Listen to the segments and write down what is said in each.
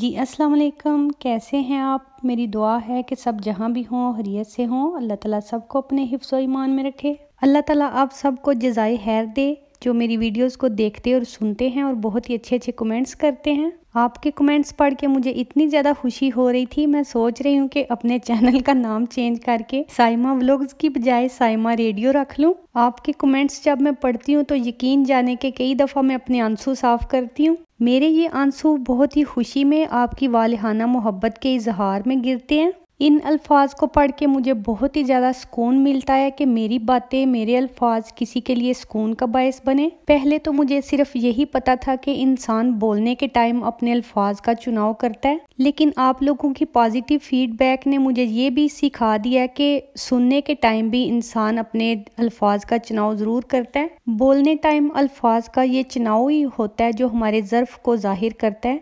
जी अस्सलाम वालेकुम कैसे हैं आप मेरी दुआ है कि सब जहाँ भी हों हरियत से हों अल्लाह ताला सबको अपने हिफ्स ईमान में रखे अल्लाह ताला आप सबको जजाय हैर दे जो मेरी वीडियोस को देखते और सुनते हैं और बहुत ही अच्छे अच्छे कमेंट्स करते हैं आपके कमेंट्स पढ़ के मुझे इतनी ज़्यादा खुशी हो रही थी मैं सोच रही हूँ कि अपने चैनल का नाम चेंज करके साइमा व्लॉग्स की बजाय साइमा रेडियो रख लूँ आपके कमेंट्स जब मैं पढ़ती हूँ तो यकीन जाने के कई दफ़ा मैं अपने आंसू साफ करती हूँ मेरे ये आंसू बहुत ही खुशी में आपकी वालहाना मोहब्बत के इजहार में गिरते हैं इन अल्फाज को पढ़ के मुझे बहुत ही ज़्यादा सुकून मिलता है कि मेरी बातें मेरे अल्फाज किसी के लिए सुकून का बायस बने पहले तो मुझे सिर्फ यही पता था कि इंसान बोलने के टाइम अपने अल्फाज का चुनाव करता है लेकिन आप लोगों की पॉजिटिव फीडबैक ने मुझे ये भी सिखा दिया कि सुनने के टाइम भी इंसान अपने अल्फाज का चुनाव ज़रूर करता है बोलने टाइम अल्फाज का ये चुनाव ही होता है जो हमारे ज़र्फ को जाहिर करता है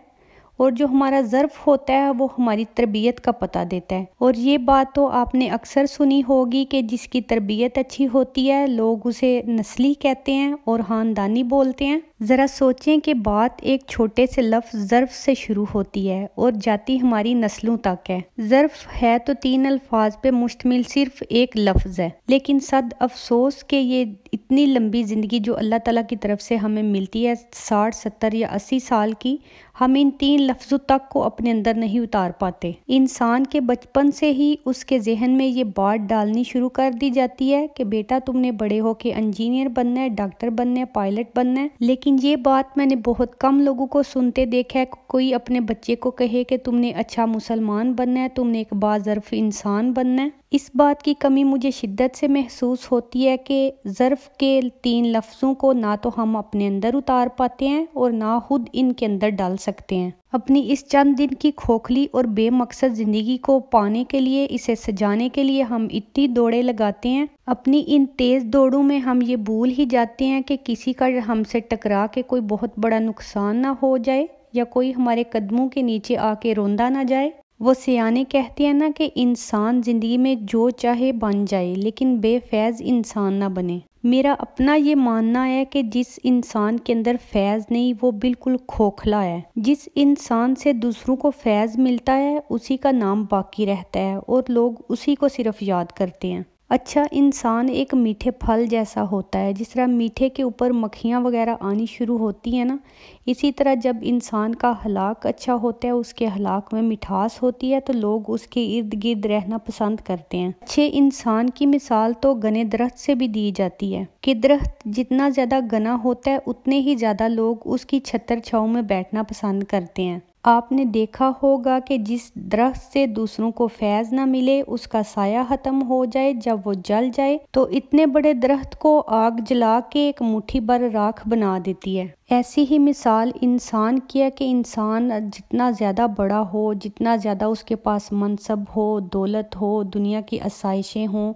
और जो हमारा ज़र्फ़ होता है वो हमारी तरबियत का पता देता है और ये बात तो आपने अक्सर सुनी होगी कि जिसकी तरबियत अच्छी होती है लोग उसे नस्ली कहते हैं और ख़ानदानी बोलते हैं ज़रा सोचें कि बात एक छोटे से लफ्ज़ ज़र्फ़ से शुरू होती है और जाती हमारी नस्लों तक है ज़र्फ़ है तो तीन अल्फाज पे मुश्तमिल सिर्फ एक लफ्ज़ है लेकिन सद अफसोस के ये इतनी लंबी ज़िंदगी जो अल्लाह ताला की तरफ से हमें मिलती है साठ सत्तर या अस्सी साल की हम इन तीन लफ्ज़ों तक को अपने अंदर नहीं उतार पाते इंसान के बचपन से ही उसके जहन में ये बात डालनी शुरू कर दी जाती है कि बेटा तुमने बड़े होके इंजीनियर बनना है डॉक्टर बनना है पायलट बनना है लेकिन ये बात मैंने बहुत कम लोगों को सुनते देखा है कोई अपने बच्चे को कहे कि तुमने अच्छा मुसलमान बनना है तुमने एक बाज़रफ इंसान बनना है इस बात की कमी मुझे शिद्दत से महसूस होती है कि ज़र्फ़ के तीन लफ्ज़ों को ना तो हम अपने अंदर उतार पाते हैं और ना खुद इनके अंदर डाल सकते हैं अपनी इस चंद दिन की खोखली और बेमकसद ज़िंदगी को पाने के लिए इसे सजाने के लिए हम इतनी दौड़े लगाते हैं अपनी इन तेज़ दौड़ों में हम ये भूल ही जाते हैं कि किसी का हमसे टकरा के कोई बहुत बड़ा नुकसान ना हो जाए या कोई हमारे कदमों के नीचे आके रोंदा ना जाए वो सियाने कहते हैं ना कि इंसान ज़िंदगी में जो चाहे बन जाए लेकिन बेफैज़ इंसान ना बने मेरा अपना ये मानना है कि जिस इंसान के अंदर फैज़ नहीं वो बिल्कुल खोखला है जिस इंसान से दूसरों को फैज़ मिलता है उसी का नाम बाकी रहता है और लोग उसी को सिर्फ याद करते हैं अच्छा इंसान एक मीठे फल जैसा होता है जिस तरह मीठे के ऊपर मक्खियाँ वगैरह आनी शुरू होती हैं ना इसी तरह जब इंसान का हलाक अच्छा होता है उसके हलाक में मिठास होती है तो लोग उसके इर्द गिर्द रहना पसंद करते हैं अच्छे इंसान की मिसाल तो गने दरख्त से भी दी जाती है कि दरख्त जितना ज़्यादा गना होता है उतने ही ज़्यादा लोग उसकी छतर छाऊँ में बैठना पसंद करते हैं आपने देखा होगा कि जिस दरख्त से दूसरों को फैज़ ना मिले उसका साया ख़त्म हो जाए जब वो जल जाए तो इतने बड़े दरख्त को आग जला के एक मुट्ठी भर राख बना देती है ऐसी ही मिसाल इंसान की है कि इंसान जितना ज़्यादा बड़ा हो जितना ज़्यादा उसके पास मनसब हो दौलत हो दुनिया की आसाइशें हों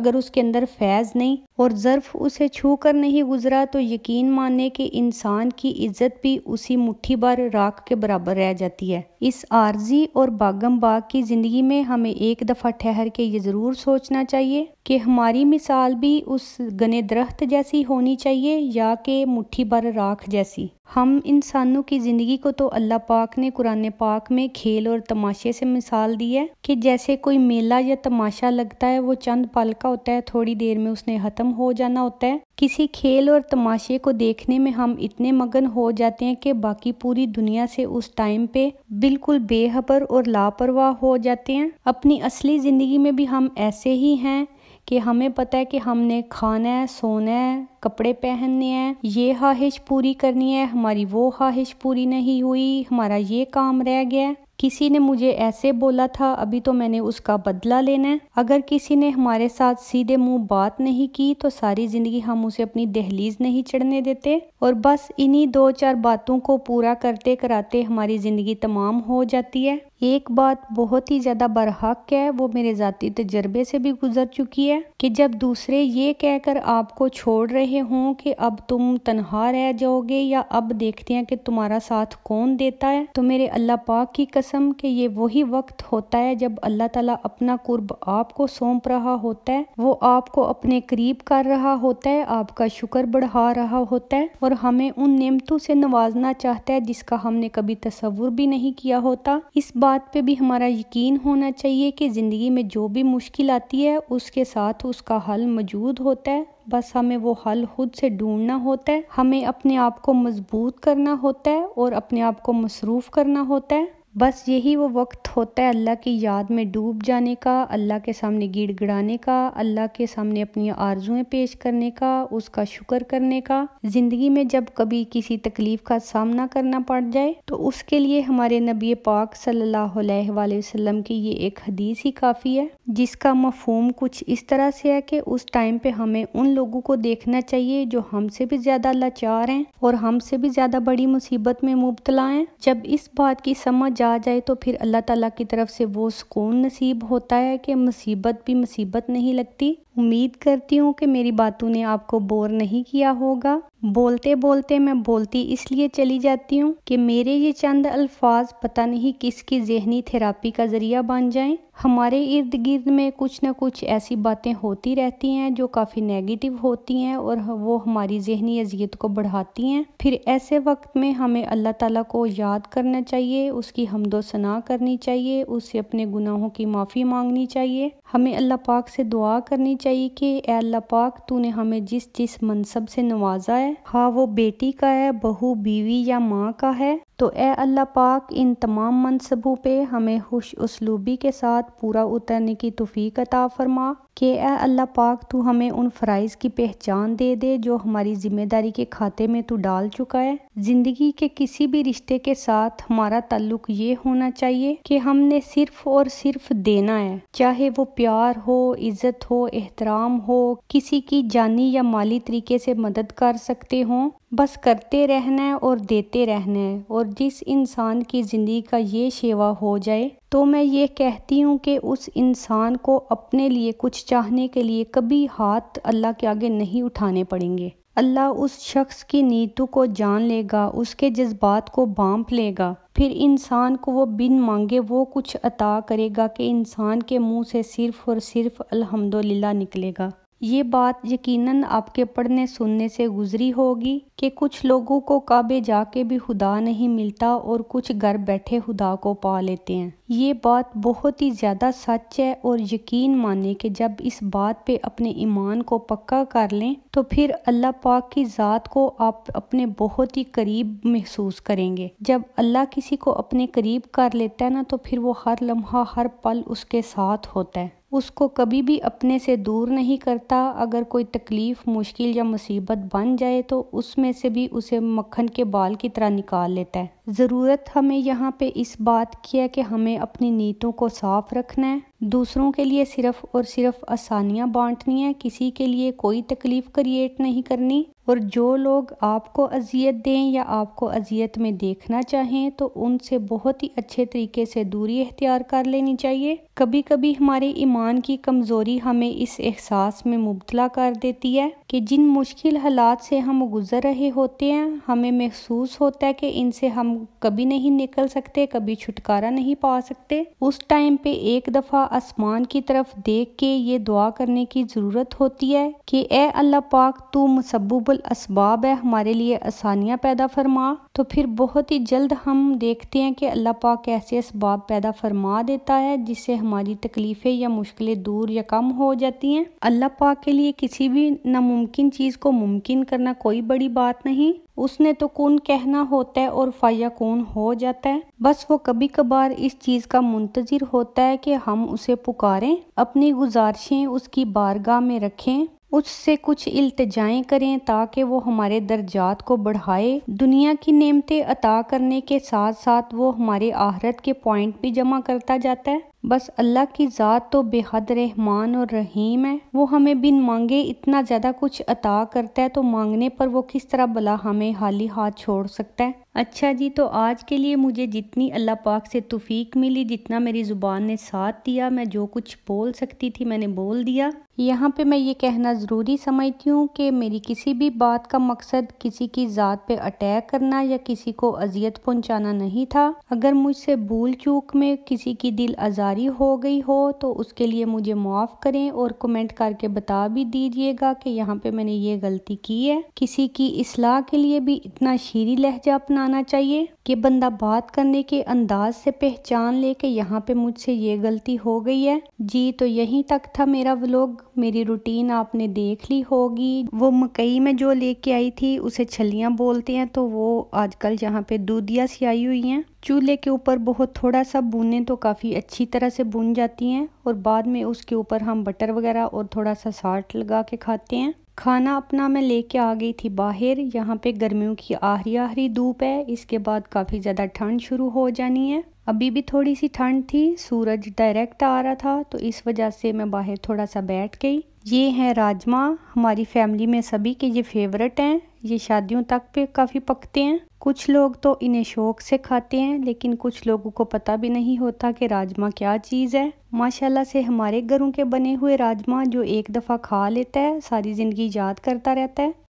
अगर उसके अंदर फैज़ नहीं और ज़र्फ़ उसे छू कर नहीं गुज़रा तो यकीन माने कि इंसान की इज्जत भी उसी मुट्ठी भर राख के बराबर रह जाती है इस आर्जी और बागम बाग की ज़िंदगी में हमें एक दफ़ा ठहर के ये ज़रूर सोचना चाहिए कि हमारी मिसाल भी उस गने दरख्त जैसी होनी चाहिए या कि मुट्ठी भर राख जैसी हम इंसानों की ज़िंदगी को तो अल्लाह पाक ने कुरान पाक में खेल और तमाशे से मिसाल दी है कि जैसे कोई मेला या तमाशा लगता है वो चंद पल का होता है थोड़ी देर में उसने ख़त्म हो जाना होता है किसी खेल और तमाशे को देखने में हम इतने मगन हो जाते हैं कि बाकी पूरी दुनिया से उस टाइम पे बिल्कुल बेहबर और लापरवाह हो जाते हैं अपनी असली ज़िंदगी में भी हम ऐसे ही हैं कि हमें पता है कि हमने खाना है सोना है कपड़े पहनने हैं ये ख्वाहिश पूरी करनी है हमारी वो ख्वाहिश पूरी नहीं हुई हमारा ये काम रह गया किसी ने मुझे ऐसे बोला था अभी तो मैंने उसका बदला लेना है अगर किसी ने हमारे साथ सीधे मुंह बात नहीं की तो सारी ज़िंदगी हम उसे अपनी दहलीज नहीं चढ़ने देते और बस इन्हीं दो चार बातों को पूरा करते कराते हमारी ज़िंदगी तमाम हो जाती है एक बात बहुत ही ज़्यादा बरहक है वो मेरे ज़ाती तजर्बे से भी गुजर चुकी है कि जब दूसरे ये कहकर आपको छोड़ रहे हों कि अब तुम तनहा रह जाओगे या अब देखते हैं कि तुम्हारा साथ कौन देता है तो मेरे अल्लाह पाक की कसम कि ये वही वक्त होता है जब अल्लाह ताला अपना कुर्ब आपको सौंप रहा होता है वो आपको अपने करीब कर रहा होता है आपका शुक्र बढ़ा रहा होता है और हमें उन नियमतों से नवाजना चाहता है जिसका हमने कभी तस्वुर भी नहीं किया होता इस बात बात पे भी हमारा यकीन होना चाहिए कि ज़िंदगी में जो भी मुश्किल आती है उसके साथ उसका हल मौजूद होता है बस हमें वो हल खुद से ढूंढना होता है हमें अपने आप को मजबूत करना होता है और अपने आप को मसरूफ़ करना होता है बस यही वो वक्त होता है अल्लाह की याद में डूब जाने का अल्लाह के सामने गिड़ गिड़ाने का अल्लाह के सामने अपनी आरजुएं पेश करने का उसका शुक्र करने का ज़िंदगी में जब कभी किसी तकलीफ़ का सामना करना पड़ जाए तो उसके लिए हमारे नबी पाक सल्लल्लाहु अलैहि वसल्लम की ये एक हदीस ही काफ़ी है जिसका मफहम कुछ इस तरह से है कि उस टाइम पे हमें उन लोगों को देखना चाहिए जो हमसे भी ज़्यादा लाचार हैं और हमसे भी ज़्यादा बड़ी मुसीबत में मुबतला हैं जब इस बात की समझ आ जाए तो फिर अल्लाह ताला की तरफ से वो सुकून नसीब होता है कि मुसीबत भी मुसीबत नहीं लगती उम्मीद करती हूँ कि मेरी बातों ने आपको बोर नहीं किया होगा बोलते बोलते मैं बोलती इसलिए चली जाती हूँ कि मेरे ये चंद अल्फाज पता नहीं किसकी जहनी थेरापी का ज़रिया बन जाएं। हमारे इर्द गिर्द में कुछ ना कुछ ऐसी बातें होती रहती हैं जो काफ़ी नेगेटिव होती हैं और वो हमारी जहनी अजियत को बढ़ाती हैं फिर ऐसे वक्त में हमें अल्लाह ताला को याद करना चाहिए उसकी हमदोसना करनी चाहिए उससे अपने गुनाहों की माफ़ी मांगनी चाहिए हमें अल्लाह पाक से दुआ करनी चाहिए चाहिए कि अल्लाह पाक तूने हमें जिस जिस मनसब से नवाजा है हाँ वो बेटी का है बहू बीवी या माँ का है तो ए अल्लाह पाक इन तमाम मनसबों पे हमें खुश उसलूबी के साथ पूरा उतरने की तोफ़ी अता फ़रमा कि ए अल्लाह पाक तू हमें उन फ़राइज़ की पहचान दे दे जो हमारी ज़िम्मेदारी के खाते में तू डाल चुका है ज़िंदगी के किसी भी रिश्ते के साथ हमारा ताल्लुक ये होना चाहिए कि हमने सिर्फ और सिर्फ देना है चाहे वो प्यार हो इज़्ज़त हो एहतराम हो किसी की जानी या माली तरीके से मदद कर सकते हों बस करते रहना है और देते रहना है और जिस इंसान की ज़िंदगी का ये शेवा हो जाए तो मैं ये कहती हूँ कि उस इंसान को अपने लिए कुछ चाहने के लिए कभी हाथ अल्लाह के आगे नहीं उठाने पड़ेंगे अल्लाह उस शख्स की नीतू को जान लेगा उसके जज्बात को बांप लेगा फिर इंसान को वो बिन मांगे वो कुछ अता करेगा कि इंसान के मुंह से सिर्फ़ और सिर्फ अल्हम्दुलिल्लाह निकलेगा ये बात यकीनन आपके पढ़ने सुनने से गुजरी होगी कि कुछ लोगों को काबे जाके भी खुदा नहीं मिलता और कुछ घर बैठे खुदा को पा लेते हैं ये बात बहुत ही ज़्यादा सच है और यकीन माने कि जब इस बात पे अपने ईमान को पक्का कर लें तो फिर अल्लाह पाक की ज़ात को आप अपने बहुत ही करीब महसूस करेंगे जब अल्लाह किसी को अपने करीब कर लेता है ना तो फिर वो हर लम्हा हर पल उसके साथ होता है उसको कभी भी अपने से दूर नहीं करता अगर कोई तकलीफ़ मुश्किल या मुसीबत बन जाए तो उसमें से भी उसे मक्खन के बाल की तरह निकाल लेता है ज़रूरत हमें यहाँ पे इस बात की है कि हमें अपनी नीतों को साफ रखना है दूसरों के लिए सिर्फ़ और सिर्फ आसानियाँ बांटनी है किसी के लिए कोई तकलीफ़ क्रिएट नहीं करनी और जो लोग आपको अजियत दें या आपको अजियत में देखना चाहें तो उनसे बहुत ही अच्छे तरीके से दूरी अख्तियार कर लेनी चाहिए कभी कभी हमारे ईमान की कमज़ोरी हमें इस एहसास में मुबतला कर देती है कि जिन मुश्किल हालात से हम गुज़र रहे होते हैं हमें महसूस होता है कि इनसे हम कभी नहीं निकल सकते कभी छुटकारा नहीं पा सकते उस टाइम पे एक दफ़ा आसमान की तरफ देख के ये दुआ करने की ज़रूरत होती है कि ए अल्लाह पाक तू मसबूबल इसबाब है हमारे लिए आसानियाँ पैदा फरमा तो फिर बहुत ही जल्द हम देखते हैं कि अल्लाह पाक ऐसे इसबाब पैदा फरमा देता है जिससे हमारी तकलीफ़ें या मुश्किलें दूर या कम हो जाती हैं अल्लाह पाक के लिए किसी भी नमू नामुमकिन चीज़ को मुमकिन करना कोई बड़ी बात नहीं उसने तो कौन कहना होता है और फाया कौन हो जाता है बस वो कभी कभार इस चीज़ का मुंतजर होता है कि हम उसे पुकारें अपनी गुजारिशें उसकी बारगाह में रखें उससे कुछ इल्तजाएं करें ताकि वो हमारे दर्जात को बढ़ाए दुनिया की नेमतें अता करने के साथ साथ वो हमारे आहरत के पॉइंट भी जमा करता जाता है बस अल्लाह की ज़ात तो बेहद रहमान और रहीम है वो हमें बिन मांगे इतना ज़्यादा कुछ अता करता है तो मांगने पर वो किस तरह भला हमें हाली हाथ छोड़ सकता है अच्छा जी तो आज के लिए मुझे जितनी अल्लाह पाक से तफ़ीक मिली जितना मेरी ज़ुबान ने साथ दिया मैं जो कुछ बोल सकती थी मैंने बोल दिया यहाँ पे मैं ये कहना ज़रूरी समझती हूँ कि मेरी किसी भी बात का मकसद किसी की ज़ात पे अटैक करना या किसी को अजियत पहुँचाना नहीं था अगर मुझसे भूल चूक में किसी की दिल आज़ारी हो गई हो तो उसके लिए मुझे माफ़ करें और कमेंट करके बता भी दीजिएगा कि यहाँ पे मैंने ये गलती की है किसी की असलाह के लिए भी इतना शीरी लहजा अपना आना चाहिए कि बंदा बात करने के अंदाज से पहचान ले कि यहाँ पे मुझसे ये गलती हो गई है जी तो यहीं तक था मेरा व्लॉग मेरी रूटीन आपने देख ली होगी वो मकई में जो लेके आई थी उसे छलियाँ बोलते हैं तो वो आजकल यहाँ पे दूधिया सी आई हुई हैं चूल्हे के ऊपर बहुत थोड़ा सा भूने तो काफ़ी अच्छी तरह से बुन जाती हैं और बाद में उसके ऊपर हम बटर वगैरह और थोड़ा सा साल्ट लगा के खाते हैं खाना अपना मैं लेके आ गई थी बाहर यहाँ पे गर्मियों की आहरी आहरी धूप है इसके बाद काफ़ी ज़्यादा ठंड शुरू हो जानी है अभी भी थोड़ी सी ठंड थी सूरज डायरेक्ट आ रहा था तो इस वजह से मैं बाहर थोड़ा सा बैठ गई ये हैं राजमा हमारी फैमिली में सभी के ये फेवरेट हैं ये शादियों तक पे काफ़ी पकते हैं कुछ लोग तो इन्हें शौक से खाते हैं लेकिन कुछ लोगों को पता भी नहीं होता कि राजमा क्या चीज़ है माशाल्लाह से हमारे घरों के बने हुए राजमा जो एक दफ़ा खा लेता है सारी ज़िंदगी याद करता रहता है